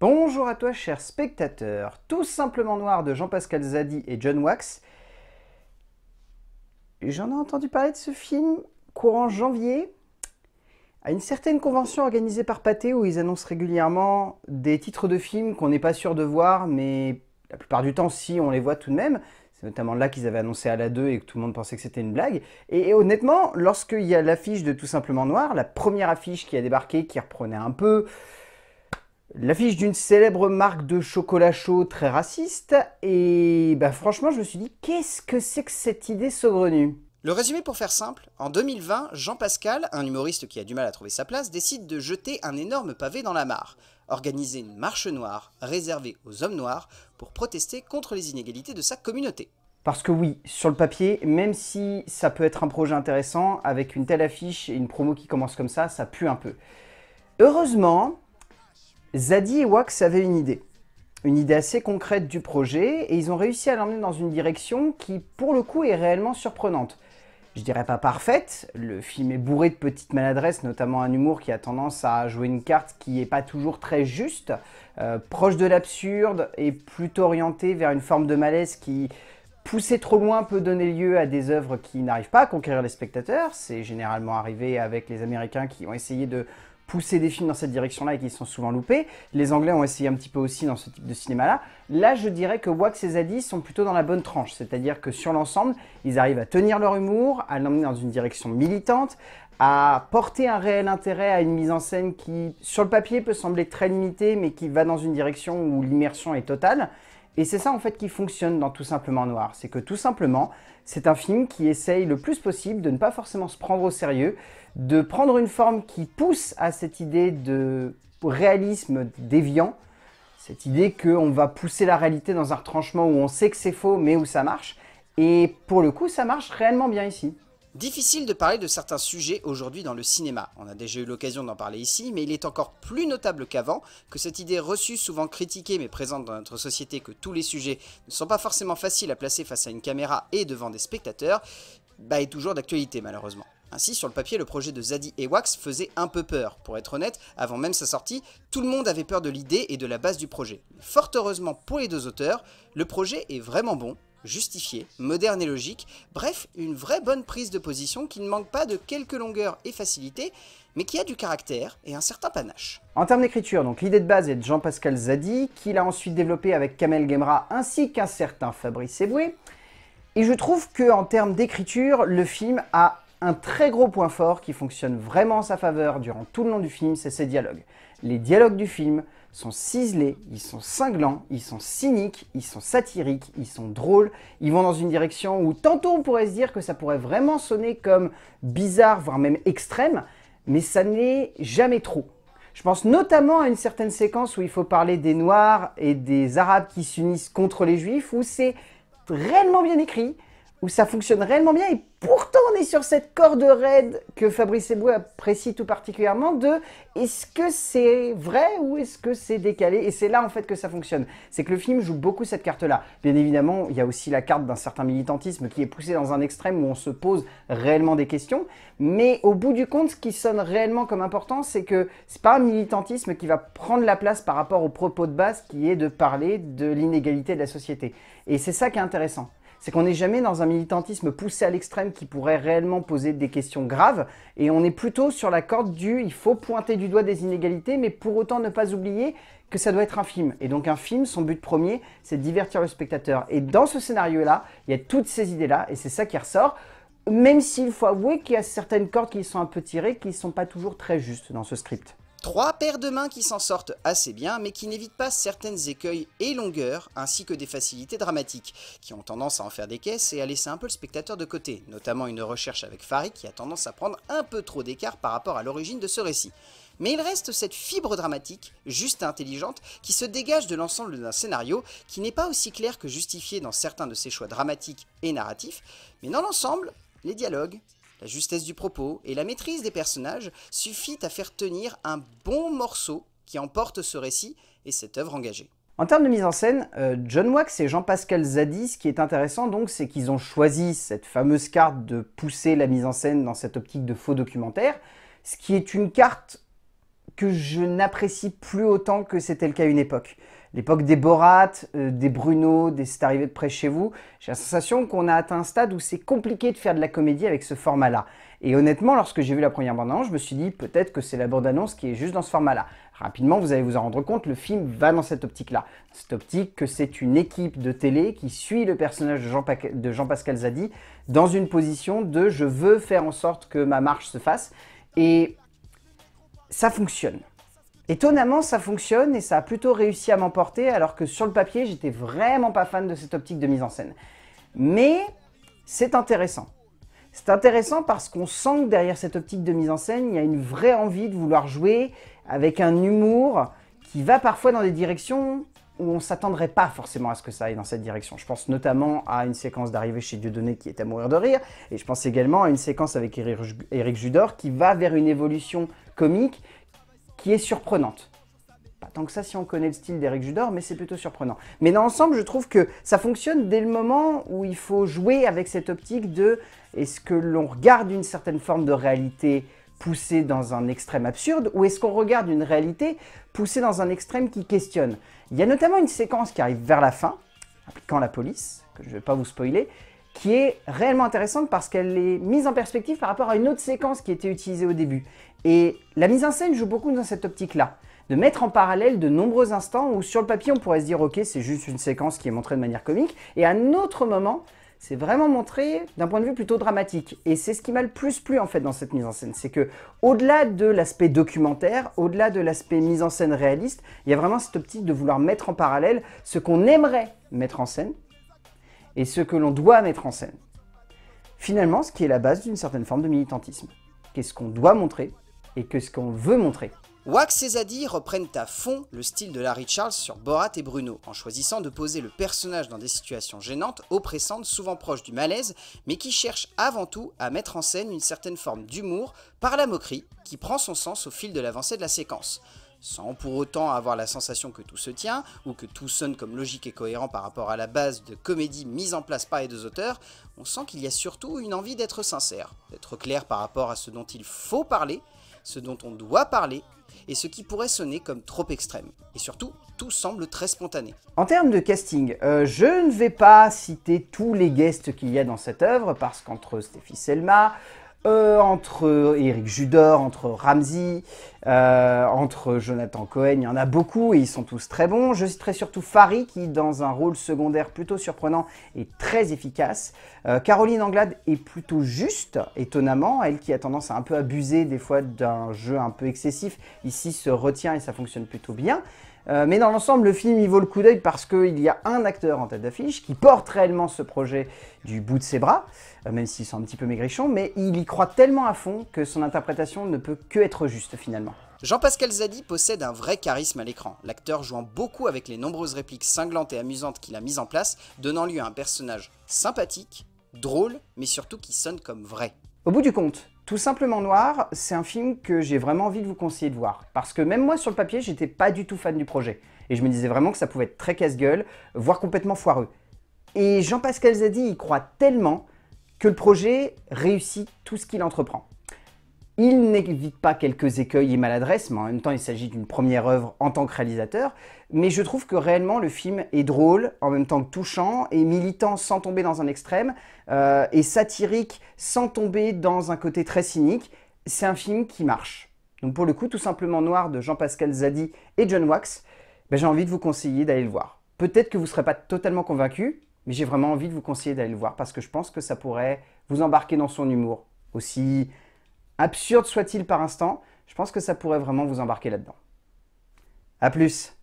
Bonjour à toi chers spectateurs, tout simplement noir de Jean-Pascal Zadi et John Wax. J'en ai entendu parler de ce film courant janvier à une certaine convention organisée par Pathé où ils annoncent régulièrement des titres de films qu'on n'est pas sûr de voir mais la plupart du temps si on les voit tout de même. C'est notamment là qu'ils avaient annoncé à la 2 et que tout le monde pensait que c'était une blague. Et, et honnêtement, lorsqu'il y a l'affiche de Tout simplement noir, la première affiche qui a débarqué qui reprenait un peu l'affiche d'une célèbre marque de chocolat chaud très raciste, et bah franchement je me suis dit qu'est-ce que c'est que cette idée saugrenue le résumé pour faire simple, en 2020, Jean Pascal, un humoriste qui a du mal à trouver sa place, décide de jeter un énorme pavé dans la mare, organiser une marche noire réservée aux hommes noirs pour protester contre les inégalités de sa communauté. Parce que oui, sur le papier, même si ça peut être un projet intéressant, avec une telle affiche et une promo qui commence comme ça, ça pue un peu. Heureusement, Zadie et Wax avaient une idée. Une idée assez concrète du projet, et ils ont réussi à l'emmener dans une direction qui, pour le coup, est réellement surprenante. Je dirais pas parfaite, le film est bourré de petites maladresses, notamment un humour qui a tendance à jouer une carte qui n'est pas toujours très juste, euh, proche de l'absurde et plutôt orienté vers une forme de malaise qui, poussée trop loin peut donner lieu à des œuvres qui n'arrivent pas à conquérir les spectateurs. C'est généralement arrivé avec les Américains qui ont essayé de pousser des films dans cette direction-là et qui sont souvent loupés. Les Anglais ont essayé un petit peu aussi dans ce type de cinéma-là. Là, je dirais que Wax et Zadie sont plutôt dans la bonne tranche, c'est-à-dire que sur l'ensemble, ils arrivent à tenir leur humour, à l'emmener dans une direction militante, à porter un réel intérêt à une mise en scène qui, sur le papier, peut sembler très limitée, mais qui va dans une direction où l'immersion est totale. Et c'est ça en fait qui fonctionne dans Tout simplement noir, c'est que tout simplement, c'est un film qui essaye le plus possible de ne pas forcément se prendre au sérieux, de prendre une forme qui pousse à cette idée de réalisme déviant, cette idée qu'on va pousser la réalité dans un retranchement où on sait que c'est faux mais où ça marche. Et pour le coup, ça marche réellement bien ici. Difficile de parler de certains sujets aujourd'hui dans le cinéma. On a déjà eu l'occasion d'en parler ici, mais il est encore plus notable qu'avant que cette idée reçue, souvent critiquée mais présente dans notre société, que tous les sujets ne sont pas forcément faciles à placer face à une caméra et devant des spectateurs, bah, est toujours d'actualité malheureusement. Ainsi, sur le papier, le projet de Zadie et Wax faisait un peu peur. Pour être honnête, avant même sa sortie, tout le monde avait peur de l'idée et de la base du projet. Fort heureusement pour les deux auteurs, le projet est vraiment bon, Justifié, moderne et logique, bref, une vraie bonne prise de position qui ne manque pas de quelques longueurs et facilités mais qui a du caractère et un certain panache. En termes d'écriture, donc l'idée de base est de Jean-Pascal Zadi, qu'il a ensuite développé avec Kamel Gemra ainsi qu'un certain Fabrice Eboué. Et je trouve que en termes d'écriture, le film a un très gros point fort qui fonctionne vraiment en sa faveur durant tout le long du film, c'est ses dialogues. Les dialogues du film sont ciselés, ils sont cinglants, ils sont cyniques, ils sont satiriques, ils sont drôles, ils vont dans une direction où tantôt on pourrait se dire que ça pourrait vraiment sonner comme bizarre, voire même extrême, mais ça n'est jamais trop. Je pense notamment à une certaine séquence où il faut parler des Noirs et des Arabes qui s'unissent contre les Juifs, où c'est réellement bien écrit, où ça fonctionne réellement bien et Pourtant, on est sur cette corde raide que Fabrice Eboué apprécie tout particulièrement de est-ce que c'est vrai ou est-ce que c'est décalé Et c'est là en fait que ça fonctionne. C'est que le film joue beaucoup cette carte-là. Bien évidemment, il y a aussi la carte d'un certain militantisme qui est poussé dans un extrême où on se pose réellement des questions. Mais au bout du compte, ce qui sonne réellement comme important, c'est que c'est pas un militantisme qui va prendre la place par rapport aux propos de base qui est de parler de l'inégalité de la société. Et c'est ça qui est intéressant c'est qu'on n'est jamais dans un militantisme poussé à l'extrême qui pourrait réellement poser des questions graves, et on est plutôt sur la corde du il faut pointer du doigt des inégalités, mais pour autant ne pas oublier que ça doit être un film. Et donc un film, son but premier, c'est de divertir le spectateur. Et dans ce scénario-là, il y a toutes ces idées-là, et c'est ça qui ressort même s'il faut avouer qu'il y a certaines cordes qui sont un peu tirées, qui ne sont pas toujours très justes dans ce script. Trois paires de mains qui s'en sortent assez bien, mais qui n'évitent pas certaines écueils et longueurs, ainsi que des facilités dramatiques, qui ont tendance à en faire des caisses et à laisser un peu le spectateur de côté, notamment une recherche avec Farid qui a tendance à prendre un peu trop d'écart par rapport à l'origine de ce récit. Mais il reste cette fibre dramatique, juste et intelligente, qui se dégage de l'ensemble d'un scénario, qui n'est pas aussi clair que justifié dans certains de ses choix dramatiques et narratifs, mais dans l'ensemble, les dialogues, la justesse du propos et la maîtrise des personnages suffit à faire tenir un bon morceau qui emporte ce récit et cette œuvre engagée. En termes de mise en scène, euh, John Wax et Jean-Pascal Zadi, ce qui est intéressant donc, c'est qu'ils ont choisi cette fameuse carte de pousser la mise en scène dans cette optique de faux documentaire, ce qui est une carte que je n'apprécie plus autant que c'était le cas à une époque l'époque des Borat, euh, des Bruno, des C'est arrivé de près chez vous, j'ai la sensation qu'on a atteint un stade où c'est compliqué de faire de la comédie avec ce format-là. Et honnêtement, lorsque j'ai vu la première bande-annonce, je me suis dit peut-être que c'est la bande-annonce qui est juste dans ce format-là. Rapidement, vous allez vous en rendre compte, le film va dans cette optique-là. Cette optique que c'est une équipe de télé qui suit le personnage de, Jean de Jean-Pascal Zadi dans une position de je veux faire en sorte que ma marche se fasse. Et ça fonctionne. Étonnamment, ça fonctionne et ça a plutôt réussi à m'emporter, alors que sur le papier, j'étais vraiment pas fan de cette optique de mise en scène. Mais c'est intéressant. C'est intéressant parce qu'on sent que derrière cette optique de mise en scène, il y a une vraie envie de vouloir jouer avec un humour qui va parfois dans des directions où on ne s'attendrait pas forcément à ce que ça aille dans cette direction. Je pense notamment à une séquence d'arrivée chez Dieudonné qui est à mourir de rire, et je pense également à une séquence avec Eric Judor qui va vers une évolution comique qui est surprenante. Pas tant que ça si on connaît le style d'Eric Judor, mais c'est plutôt surprenant. Mais dans l'ensemble, je trouve que ça fonctionne dès le moment où il faut jouer avec cette optique de est-ce que l'on regarde une certaine forme de réalité poussée dans un extrême absurde ou est-ce qu'on regarde une réalité poussée dans un extrême qui questionne Il y a notamment une séquence qui arrive vers la fin, impliquant la police, que je ne vais pas vous spoiler, qui est réellement intéressante parce qu'elle est mise en perspective par rapport à une autre séquence qui était utilisée au début. Et la mise en scène joue beaucoup dans cette optique-là, de mettre en parallèle de nombreux instants où sur le papier on pourrait se dire ok c'est juste une séquence qui est montrée de manière comique, et à un autre moment c'est vraiment montré d'un point de vue plutôt dramatique. Et c'est ce qui m'a le plus plu en fait dans cette mise en scène. C'est que, au-delà de l'aspect documentaire, au-delà de l'aspect mise en scène réaliste, il y a vraiment cette optique de vouloir mettre en parallèle ce qu'on aimerait mettre en scène, et ce que l'on doit mettre en scène. Finalement, ce qui est la base d'une certaine forme de militantisme. Qu'est-ce qu'on doit montrer et qu'est-ce qu'on veut montrer. Wax et Zadie reprennent à fond le style de Larry Charles sur Borat et Bruno, en choisissant de poser le personnage dans des situations gênantes, oppressantes, souvent proches du malaise, mais qui cherchent avant tout à mettre en scène une certaine forme d'humour par la moquerie, qui prend son sens au fil de l'avancée de la séquence sans pour autant avoir la sensation que tout se tient, ou que tout sonne comme logique et cohérent par rapport à la base de comédie mise en place par les deux auteurs, on sent qu'il y a surtout une envie d'être sincère, d'être clair par rapport à ce dont il faut parler, ce dont on doit parler, et ce qui pourrait sonner comme trop extrême. Et surtout, tout semble très spontané. En termes de casting, euh, je ne vais pas citer tous les guests qu'il y a dans cette œuvre, parce qu'entre Stéphie Selma, euh, entre Eric Judor, entre Ramsey, euh, entre Jonathan Cohen, il y en a beaucoup et ils sont tous très bons. Je citerai surtout Fari qui, dans un rôle secondaire plutôt surprenant, est très efficace. Euh, Caroline Anglade est plutôt juste, étonnamment, elle qui a tendance à un peu abuser des fois d'un jeu un peu excessif, ici se retient et ça fonctionne plutôt bien. Euh, mais dans l'ensemble, le film, il vaut le coup d'œil parce qu'il y a un acteur en tête d'affiche qui porte réellement ce projet du bout de ses bras, euh, même s'il sent un petit peu maigrichon, mais il y croit tellement à fond que son interprétation ne peut que être juste finalement. Jean-Pascal Zadi possède un vrai charisme à l'écran, l'acteur jouant beaucoup avec les nombreuses répliques cinglantes et amusantes qu'il a mises en place, donnant lieu à un personnage sympathique, drôle, mais surtout qui sonne comme vrai. Au bout du compte, tout simplement noir, c'est un film que j'ai vraiment envie de vous conseiller de voir. Parce que même moi, sur le papier, j'étais pas du tout fan du projet. Et je me disais vraiment que ça pouvait être très casse-gueule, voire complètement foireux. Et Jean-Pascal Zadi y croit tellement que le projet réussit tout ce qu'il entreprend. Il n'évite pas quelques écueils et maladresses, mais en même temps il s'agit d'une première œuvre en tant que réalisateur. Mais je trouve que réellement le film est drôle, en même temps que touchant, et militant sans tomber dans un extrême, euh, et satirique sans tomber dans un côté très cynique. C'est un film qui marche. Donc pour le coup, tout simplement noir de Jean-Pascal Zadi et John Wax, ben, j'ai envie de vous conseiller d'aller le voir. Peut-être que vous ne serez pas totalement convaincu, mais j'ai vraiment envie de vous conseiller d'aller le voir parce que je pense que ça pourrait vous embarquer dans son humour aussi absurde soit-il par instant, je pense que ça pourrait vraiment vous embarquer là-dedans. A plus